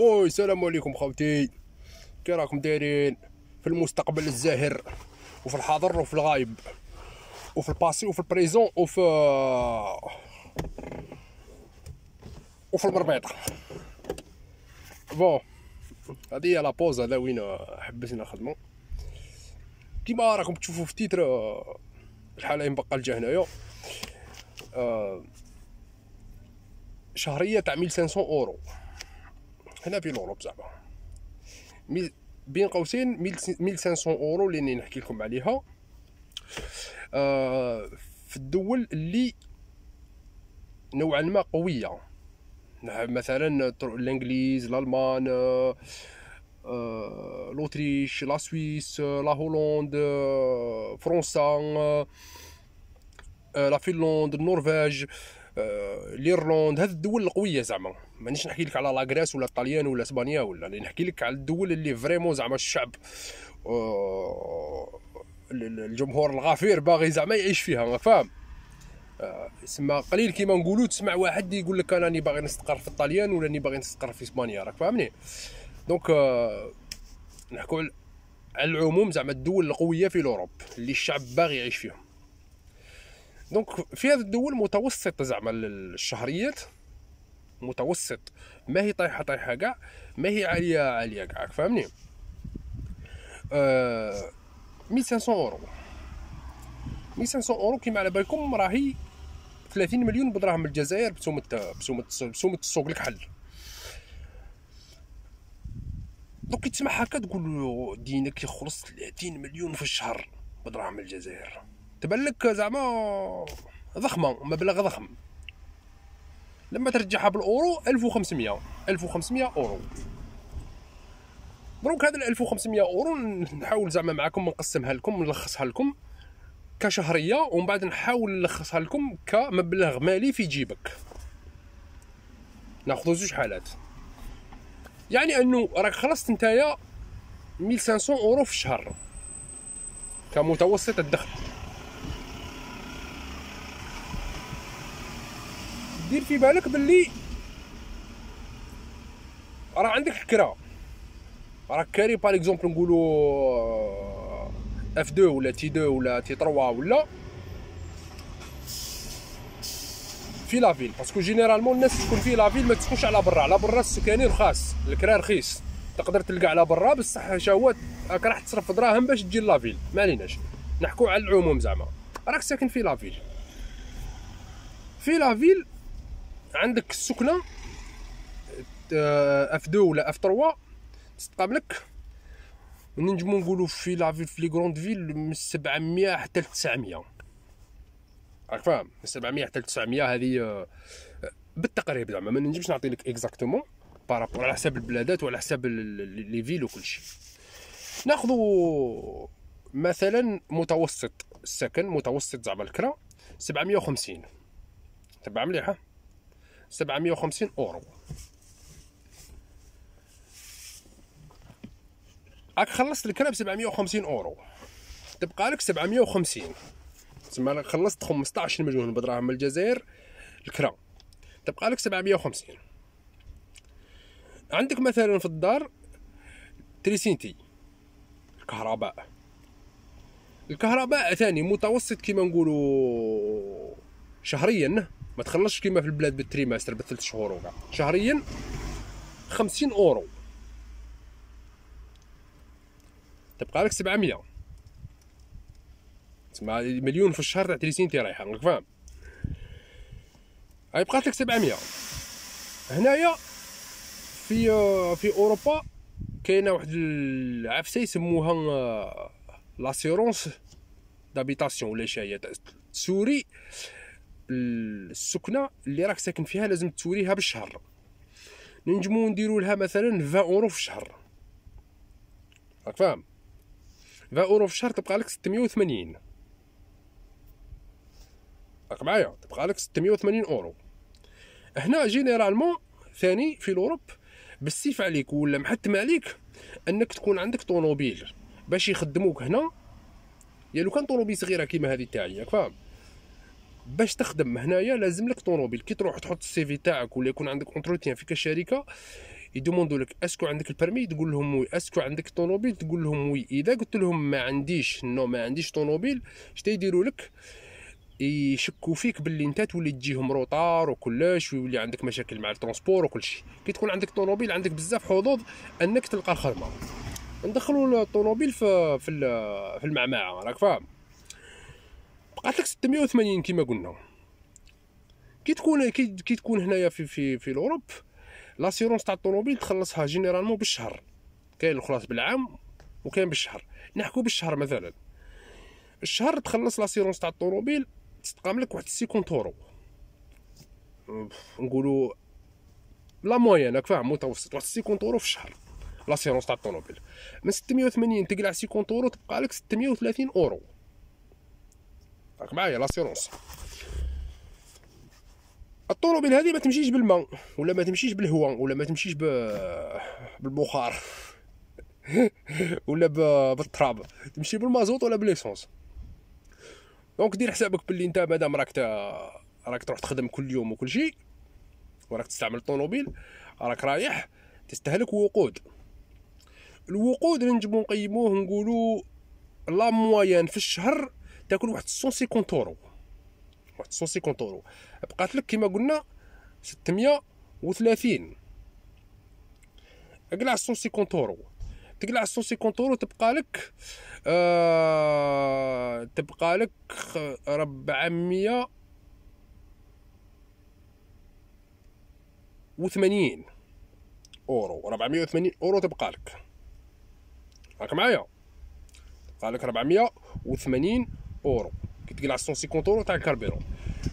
اوي السلام عليكم خوتي كي راكم دايرين في المستقبل الزاهر وفي الحاضر وفي الغايب وفي الباسي وفي البريزون وفي وفي المربيطه بون هذه هي لابوز هذا وين حبسنا نخدمو كيما راكم تشوفوا في تيتر الحالة بقى الجا هنايا آه، شهريه تاع 1500 اورو هنا في لوروب زعما بين قوسين 1500 اورو اللي نحكي لكم عليها آه في الدول اللي نوعا ما قويه مثلا الانجليز الالمان آه, آه، لا سويس آه، لا هولندا آه، فرنسا لا فنلند النرويج الإيرلند هذه الدول القوية زعما مانيش نحكي لك على لاغريس ولا الطليان ولا اسبانيا ولا نحكي لك على الدول اللي فريمون زعما الشعب الجمهور الغفير باغي زعما يعيش فيها فاهم أه، سما قليل كيما نقولوا تسمع واحد يقول لك انا راني باغي نستقر في الطليان ولا راني باغي نستقر في اسبانيا راك فاهمني دونك أه، نحكوا على العموم زعما الدول القويه في الاوروب اللي الشعب باغي يعيش فيهم دونك في هذه الدول متوسط زعما الشهريات متوسط ما هي طايحه طايحه كاع ما هي عاليه عاليه كاع فاهمني أه 1500 اورو 1500 اورو كيما على بالكم راهي 30 مليون بدراهم الجزائر بسومه بسومه بسومه السوق لك حل دوك تسمع هكا تقول دينك يخلص 30 مليون في الشهر بدراهم الجزائر تبان لك زعما ضخمه مبلغ ضخم لما ترجعها بالاورو 1500 1500 اورو دروك هذا 1500 اورو نحاول زعما معكم نقسمها لكم نلخصها لكم كشهريه ومن بعد نحاول نلخصها لكم كمبلغ مالي في جيبك ناخذ زوج حالات يعني انه راك خلصت نتايا 1500 اورو في الشهر كمتوسط الدخل دير في بالك باللي راه عندك الكره راك كاري باغ اكزومبل نقولوا اف 2 ولا تي 2 ولا تي 3 ولا في لا فيل باسكو جينيرالمون الناس تكون في فيل ما تسكنش على برا على برا السكاني رخاص الكرا رخيص تقدر تلقى على برا بصح حتى هو راك راح تصرف دراهم باش تجي لا فيل ما عليناش نحكوا على العموم زعما راك ساكن في لا فيل في لا فيل عندك السكنه اف آه، دو ولا اف تروا تستقابلك ونجمو نقولو في لافيل في لي كروند فيل من 700 حتى ل 900 راك فاهم من 700 حتى ل 900 هذه آه، بالتقريب زعما ما نجمش نعطي لك اكزاكتومون بارابور على حساب البلادات وعلى حساب لي فيل وكل شيء مثلا متوسط السكن متوسط زعما الكرا 750 تبع مليحه 750 اورو راك خلصت الكراب 750 اورو تبقى لك 750 تسمى خلصت 15 مليون بدراهم من الجزائر الكرا تبقى لك 750 عندك مثلا في الدار تريسينتي الكهرباء الكهرباء ثاني متوسط كيما نقولوا شهريا ما تخلصش كيما في البلاد بالتريماستر بثلاث شهور وكاع شهريا 50 اورو تبقى لك 700 تسمى مليون في الشهر تاع 30 تي رايحه راك فاهم هاي بقات لك 700 هنايا في في اوروبا كاينه واحد العفسه يسموها لاسيرونس آه، دابيتاسيون ولا شي هي سوري السكنه اللي راك ساكن فيها لازم توريها بالشهر نجمو نديرو لها مثلا 20 اورو في الشهر راك فاهم 20 اورو في الشهر تبقى لك 680 راك معايا تبقى لك 680 اورو هنا جينيرالمون ثاني في الاوروب بالسيف عليك ولا محتم عليك انك تكون عندك طوموبيل باش يخدموك هنا يا لو كان طوموبيل صغيره كيما هذه تاعي فاهم باش تخدم هنايا لازم لك طوموبيل كي تروح تحط السي في تاعك ولا يكون عندك اونتروتيان في كشركه يدوموندو لك اسكو عندك البرمي تقول لهم وي اسكو عندك طوموبيل تقول لهم وي اذا قلت لهم ما عنديش نو ما عنديش طوموبيل اش تيديروا لك يشكوا فيك باللي انت تولي تجيهم روطار وكلش ويولي عندك مشاكل مع الترونسبور وكلشي كي تكون عندك طوموبيل عندك بزاف حظوظ انك تلقى الخدمه ندخلوا الطوموبيل في في المعمعه راك فاهم قالت لك 680 كما قلنا كي تكون كي تكون هنايا في في في الاوروب لاسيرونس تاع الطوموبيل تخلصها جينيرالمون بالشهر كاين الخلاص بالعام وكاين بالشهر نحكو بالشهر مثلا الشهر تخلص لاسيرونس تاع الطوموبيل تستقام لك واحد 50 اورو نقولوا لا موين راك فاهم متوسط واحد 50 اورو في الشهر لاسيرونس تاع الطوموبيل من 680 تقلع 50 اورو تبقى لك 630 اورو راك معايا لاسيرونس الطوموبيل هذه ما تمشيش بالماء ولا ما تمشيش بالهواء ولا ما تمشيش ب... بالبخار ولا ب... بالتراب تمشي بالمازوط ولا بالليسونس دونك دير حسابك باللي انت مادام راك ت... راك تروح تخدم كل يوم وكل شيء وراك تستعمل الطوموبيل راك رايح تستهلك وقود الوقود اللي نجمو نقيموه نقولو لا موين في الشهر تاكل واحد 150 اورو واحد 150 اورو بقات لك كما قلنا 630 اقلع 150 اورو تقلع 150 اورو تبقى لك آه تبقى لك 400 وثمانين اورو 480 اورو تبقى لك راك معايا تبقى لك 480 اورو كي تقلع 150 اورو تاع الكاربيرون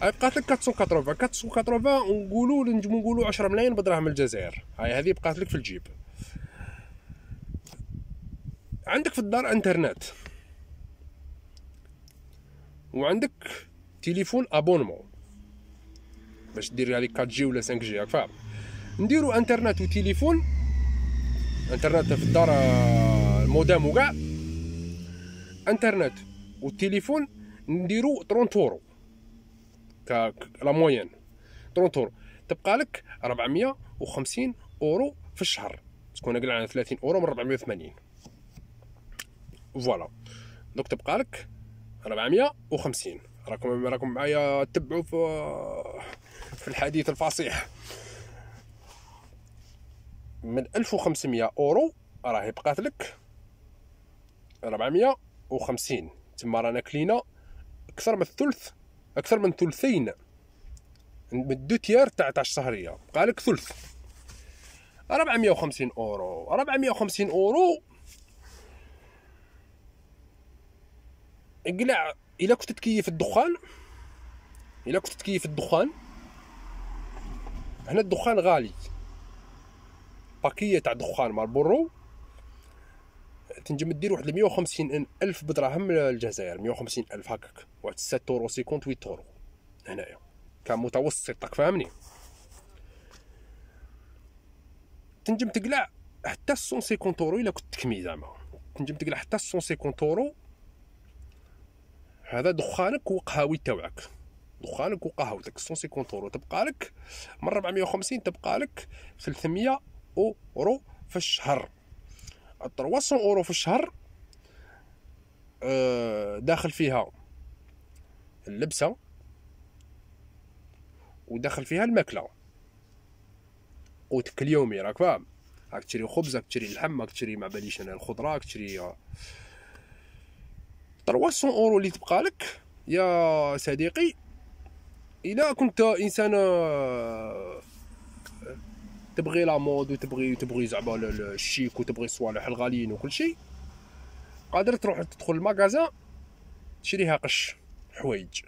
بقات لك 480 480 نقولوا نجمو نقولوا 10 ملايين بدراهم الجزائر هاي هذه بقات لك في الجيب عندك في الدار انترنت وعندك تليفون ابونمون باش دير لي 4 جي ولا 5 جي راك فاهم نديرو انترنت وتليفون انترنت في الدار المودام وكاع انترنت والتليفون نديرو 30 اورو ك لا موين 30 اورو تبقى لك 450 اورو في الشهر تكون قلع على 30 اورو من 480 فوالا دونك تبقى لك 450 راكم راكم معايا تبعوا في في الحديث الفصيح من 1500 اورو راهي بقات لك 450 تما رانا كلينا اكثر من الثلث اكثر من ثلثين من دو تيار تاع تاع الشهريه قالك ثلث 450 اورو 450 اورو اقلع الا كنت تكيف الدخان الا كنت تكيف الدخان هنا الدخان غالي باكيه تاع دخان بورو تنجم دير واحد 150 الف بدراهم للجزائر 150 الف هكاك واحد 6 اورو 50 8 اورو هنايا كمتوسطك فاهمني تنجم تقلع حتى 150 اورو الا كنت تكمي زعما تنجم تقلع حتى 150 اورو هذا دخانك وقهاوي تاوعك دخانك وقهوتك 150 اورو تبقى لك من 450 تبقى لك 300 اورو في الشهر 300 اورو في الشهر آه، داخل فيها اللبسه ودخل فيها الماكله قوتك اليومي راك فاهم راك تشري خبز راك تشري اللحم راك تشري ما باليش انا الخضره راك تشري 300 آه. اورو اللي تبقى لك يا صديقي الا كنت انسان آه، تبغي لا مود وتبغي تبغي زعما الشيك وتبغي الصوالح الغاليين وكل شيء قادر تروح تدخل المغازا تشريها قش حوايج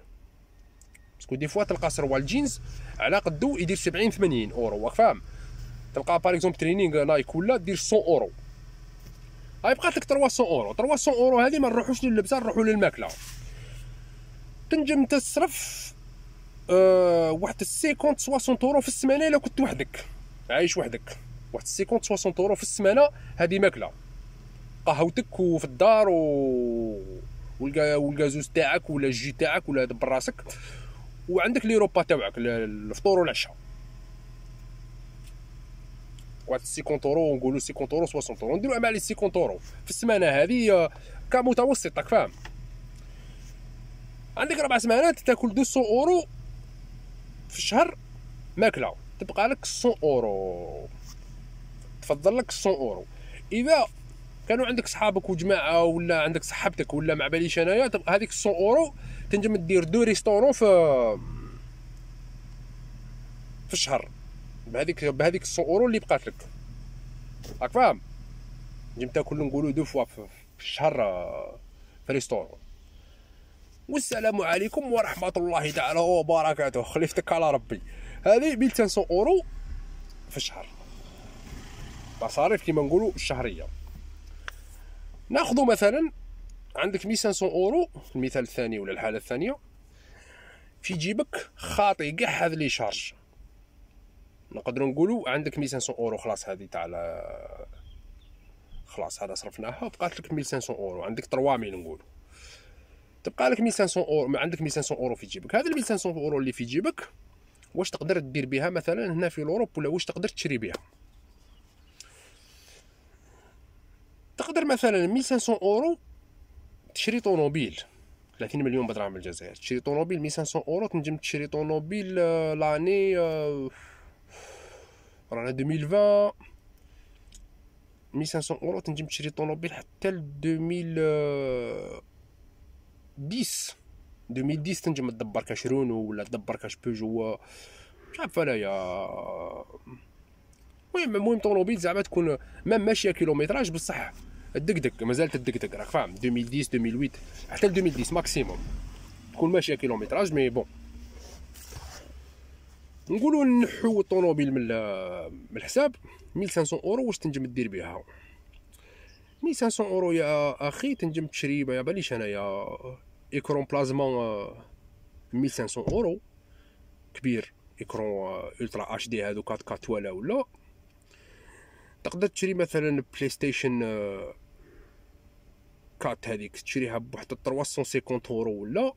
باسكو دي فوا تلقى سروال الجينز على قدو يدير 70 80 اورو واخا فاهم تلقى باغ اكزومبل ترينينغ نايك ولا دير 100 اورو هاي بقات لك 300 اورو 300 اورو هذه ما نروحوش للبزار نروحو للماكله تنجم تصرف أه واحد 50 60 اورو في السمانه الا كنت وحدك عايش وحدك واحد 50 60 اورو في السمانه هذه ماكله قهوتك وفي الدار و والكازوز تاعك ولا الجي تاعك ولا دبر راسك وعندك لي روبا تاعك الفطور والعشاء واحد 50 اورو نقولوا 50 اورو 60 اورو نديروا مع لي 50 اورو في السمانه هذه آه، كمتوسط راك فاهم عندك ربع سمانات تاكل 200 اورو في الشهر ماكله تبقى لك 100 اورو تفضل لك 100 اورو اذا كانوا عندك صحابك وجماعه ولا عندك صحبتك ولا مع باليش انايا هذيك 100 اورو تنجم دير دو ريستورون في في الشهر بهذيك بهذيك 100 اورو اللي بقات لك راك فاهم نجم تاكل نقولوا دو فوا في الشهر في ريستورون والسلام عليكم ورحمه الله تعالى وبركاته خليفتك على ربي هذه 1500 اورو في الشهر مصاريف كما نقولوا الشهريه ناخذ مثلا عندك 1500 اورو في المثال الثاني ولا الحاله الثانيه في جيبك خاطي كاع هذا لي شارج نقدروا نقولوا عندك 1500 اورو خلاص هذه تاع خلاص هذا صرفناها بقات لك 1500 اورو عندك 3000 نقولوا تبقى لك 1500 اورو عندك 1500 اورو في جيبك هذا ال 1500 اورو اللي في جيبك واش تقدر دير بها مثلا هنا في اوروب ولا واش تقدر تشري بها تقدر مثلا 1500 اورو تشري طوموبيل 30 مليون بدراهم الجزائر تشري طوموبيل 1500 اورو تنجم تشري طوموبيل آه، لاني آه، رانا 2020 1500 اورو تنجم تشري طوموبيل حتى ل 2010 آه، 2010 تنجم تدبر كاش رونو ولا تدبر كاش بيجو مش عارف انايا المهم المهم طوموبيل زعما تكون مام ماشيه كيلومتراج بصح الدكدك مازال تدكدك راك فاهم 2010 2008 حتى 2010 ماكسيموم تكون ماشيه كيلومتراج مي بون نقولوا نحو الطوموبيل من من الحساب 1500 اورو واش تنجم دير بها 1500 اورو يا اخي تنجم تشري ما باليش انايا ايكرون بلازما 1500 اورو كبير ايكرون الترا اتش دي هادو 4 كات ولا ولا تقدر تشري مثلا بلاي ستيشن كات هذيك تشريها بواحد 350 اورو ولا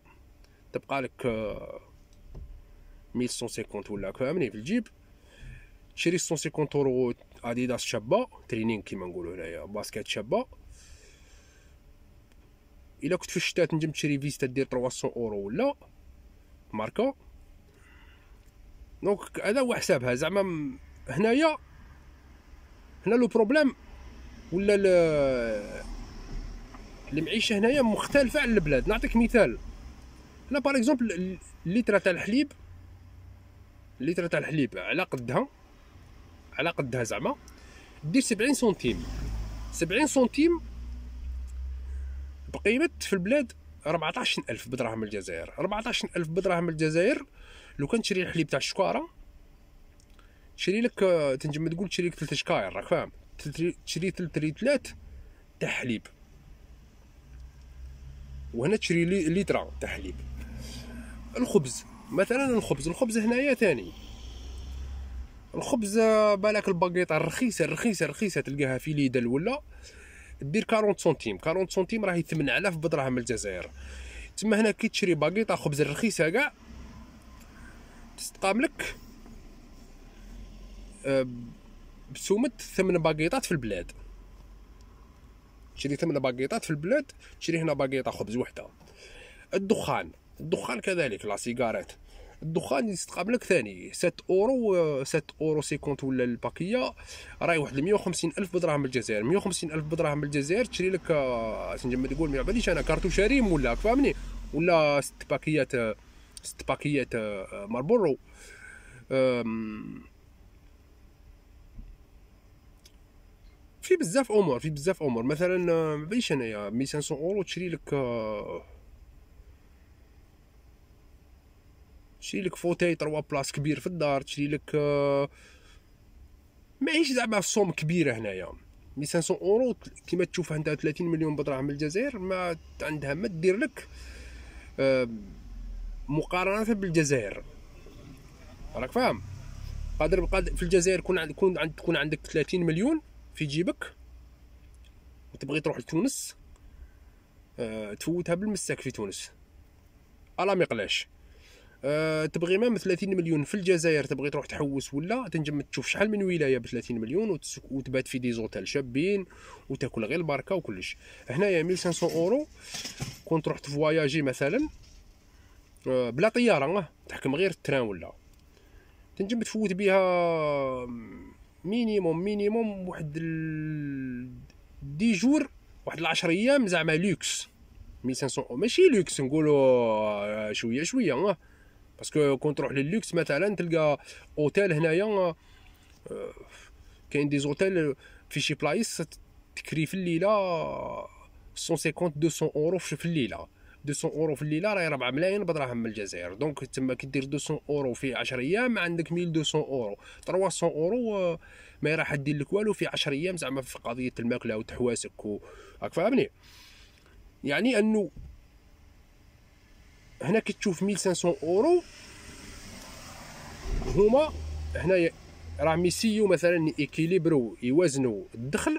تبقى لك 1150 euh, ولا فاهمني في الجيب تشري 150 اورو اديداس شابه ترينينغ كيما نقولوا هنايا باسكيت شابه الا كنت في الشتاء تنجم تشري فيستا دير 300 اورو ولا ماركو دونك هذا هو حسابها زعما هنايا هنا لو بروبليم ولا المعيشه هنايا مختلفه على البلاد نعطيك مثال هنا باغ اكزومبل الليتره تاع الحليب الليتره تاع الحليب على قدها على قدها زعما دير 70 سنتيم 70 سنتيم بقيمه في البلاد 14000 بدرهم الجزائر 14000 بدرهم الجزائر لو كان تشري الحليب تاع الشكاره تشري لك آه، تنجم تقول تشري لك 3 شكاير راك فاهم تشري 3 ريتلات تاع حليب وهنا تشري لي ليترا تاع حليب الخبز مثلا الخبز الخبز هنايا ثاني الخبز آه، بالك الباكيطه الرخيصه الرخيصه الرخيصه تلقاها في ليدل ولا دير 40 سنتيم 40 سنتيم راهي 8000 بدراهم الجزائر تما هنا كي تشري باكيطه خبز رخيصه كاع تستقام لك أه، بسومة ثمن باكيطات في البلاد تشري ثمن باكيطات في البلاد تشري هنا باكيطه خبز وحده الدخان الدخان كذلك لا سيجارات الدخان يستقام لك ثاني 7 اورو 7 اورو 50 ولا الباكيه راهي واحد 150 الف بدراهم بالجزائر 150 الف بدراهم بالجزائر تشري لك تنجم آه، تقول ما باليش انا كارتو شريم ولا فهمني ولا ست باكيات آه، ست باكيات آه، ماربورو في بزاف امور في بزاف امور مثلا ما باليش انايا 1500 اورو تشري لك تشري لك فوتاي تروا بلاص كبير في الدار تشري لك آه، ماهيش زعما في صوم كبيره هنايا مي 500 اورو كيما تشوف عندها 30 مليون بدراهم من الجزائر ما عندها ما دير لك آه، مقارنه بالجزائر راك فاهم قادر في الجزائر كون عندك كون عندك تكون عندك 30 مليون في جيبك وتبغي تروح لتونس آه، تفوتها بالمساك في تونس الا ما يقلاش أه تبغي مام 30 مليون في الجزائر تبغي تروح تحوس ولا تنجم تشوف شحال من ولايه ب 30 مليون وتبات في دي زوتيل شابين وتاكل غير البركه وكلش هنايا 1500 اورو كون تروح تفواياجي مثلا أه بلا طياره آه، تحكم غير التران ولا تنجم تفوت بها مينيموم مينيموم واحد دي جور واحد 10 ايام زعما لوكس 1500 ماشي لوكس نقولوا آه، شويه شويه آه. باسكو كون تروح لللوكس مثلا تلقى اوتيل هنايا كاين دي زوتيل في شي بلايص تكري في الليله 150 200 اورو في الليله 200 اورو في الليله راهي 4 ملايين بدراهم من الجزائر دونك تما كدير 200 اورو في 10 ايام عندك 1200 اورو 300 اورو ما راح دير لك والو في 10 ايام زعما في قضيه الماكله وتحواسك راك فاهمني يعني انه هنا كتشوف 1500 اورو هما هنايا راه ميسيو مثلا ايكيليبرو يوازنوا الدخل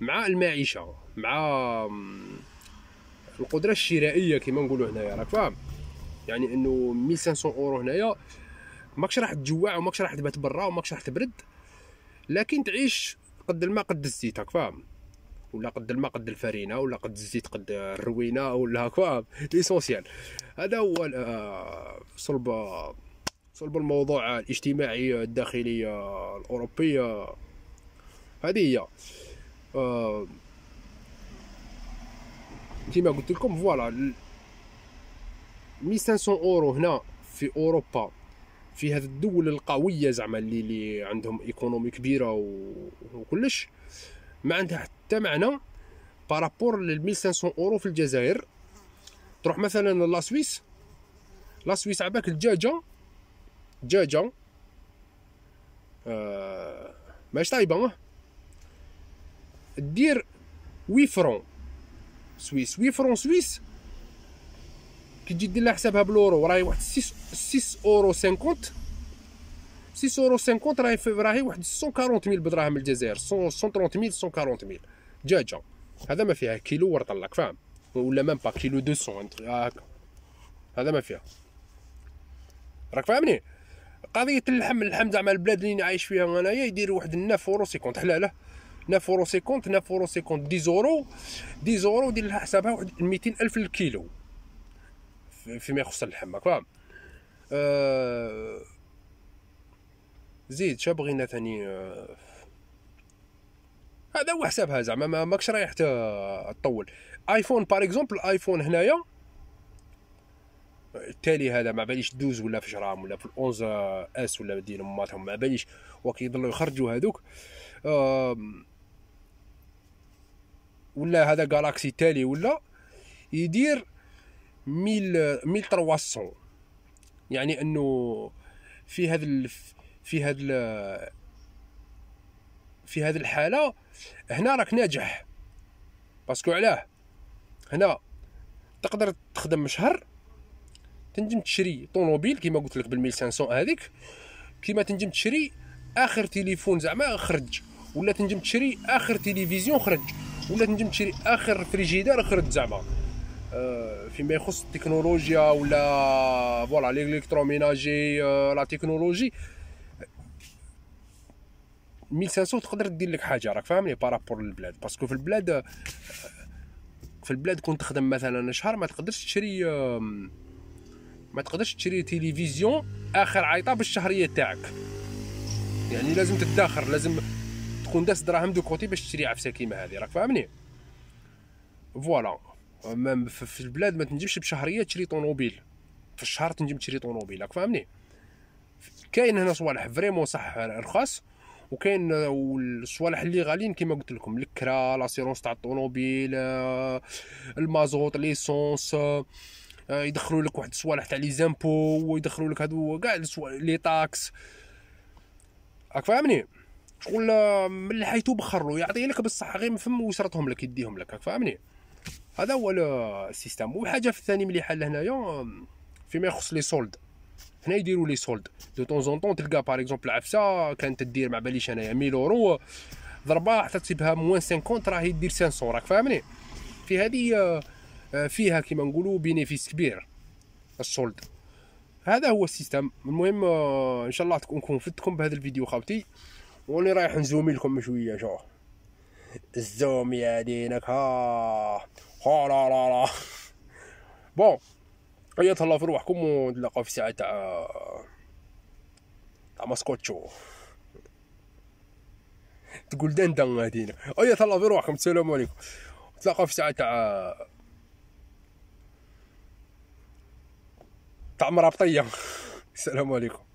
مع المعيشه مع القدره الشرائيه كما نقولوا هنايا راك فاهم يعني انه 1500 اورو هنايا ماكش راح تجوع وماكش راح تبات برا وماكش راح تبرد لكن تعيش قد الماء قد الزيت راك فاهم ولا قد الماء قد الفرينه ولا قد الزيت قد الروينه ولا هكا ليسونسيال هذا هو آه، صلب صلب الموضوع الاجتماعي الداخلي آه، الاوروبي آه، هذه هي كما قلت لكم فوالا 1500 اورو هنا في اوروبا في هذه الدول القويه زعما اللي, اللي عندهم ايكونومي كبيره وكلش ما عندها حتى تاعنا بارابور لل 1500 اورو في الجزائر تروح مثلا لا سويس لا سويس عباك الدجاجه دجاجه آه ماش طايبه دير وي فرون سويس وي فرون سويس كي تجي دير لها حسابها بالاورو راهي واحد 6 6 اورو 50 6 اورو 50 راهي راهي واحد 140000 ميل بدراهم الجزائر 130000 140000 دجاجة هذا ما فيها كيلو الله فاهم ولا ميم با كيلو 200 آه، هاكا هذا ما فيها راك فاهمني قضية اللحم اللحم زعما البلاد اللي نعيش فيها انايا يدير واحد النف اورو سيكونت حلاله نف اورو سيكونت نف اورو سيكونت دي زورو دي زورو دير لها حسابها واحد ميتين الف للكيلو فيما يخص اللحم راك فاهم آه زيد شا بغينا ثاني آه هذا هو حسابها زعما ماكش رايح تطول ايفون باغ اكزومبل ايفون هنايا التالي هذا ما باليش دوز ولا في جرام ولا في 11 اس ولا دي ماتهم ما باليش وقت يضلوا يخرجوا هذوك ولا هذا جالاكسي التالي ولا يدير ميل يعني انه في هذا في هذا في هذه الحاله هنا راك ناجح باسكو علاه هنا تقدر تخدم شهر تنجم تشري طوموبيل كيما قلت لك بالميل 1500 هذيك كيما تنجم تشري اخر تليفون زعما خرج ولا تنجم تشري اخر تلفزيون خرج ولا تنجم تشري اخر فريجيدار خرج زعما أه فيما يخص التكنولوجيا ولا فوالا ليكتروميناجي أه لا تكنولوجي 1500 تقدر دير لك حاجه راك فاهمني بارابور للبلاد باسكو في البلاد آه، في البلاد كنت تخدم مثلا شهر ما تقدرش تشري ما تقدرش تشري تلفزيون اخر عيطه بالشهريه تاعك يعني لازم تدخر لازم تكون داس دراهم دو كوتي باش تشري عفسه كيما هذه راك فاهمني فوالا في البلاد ما تنجمش بشهريه تشري طوموبيل في الشهر تنجم تشري طوموبيل راك فاهمني كاين هنا صوالح فريمون صح رخاص وكاين الصوالح اللي غاليين كما قلت لكم الكرا لاسيرونس تاع الطوموبيل آه، المازوط ليسونس آه، آه، يدخلوا لك واحد الصوالح تاع لي زامبو ويدخلوا لك هادو كاع لي تاكس راك فاهمني شغل من حيتو بخرو يعطي لك بصح غير من فم ويسرطهم لك يديهم لك راك فاهمني هذا هو السيستم وحاجه في الثاني مليحه لهنايا فيما يخص لي سولد هنا يديروا لي سولد دو طون زون طون تلقى باغ اكزومبل عفسه كانت تدير مع باليش انايا 1000 اورو ضربه حتى تسيبها موان 50 راهي دير 500 راك فاهمني في هذه آه، فيها كيما نقولوا بينيفيس كبير السولد هذا هو السيستم المهم آه، ان شاء الله تكون فدتكم بهذا الفيديو خاوتي واني رايح نزومي لكم شويه شوف الزوم يا دينك ها ها لا لا لا بون هيا تهلاو في و ونتلاقاو في ساعة تاع آه، تاع ماسكوتشو تقول دندن هادينا هيا تهلاو في روحكم السلام عليكم نتلاقاو في ساعة تاع آه، تاع مرابطية السلام عليكم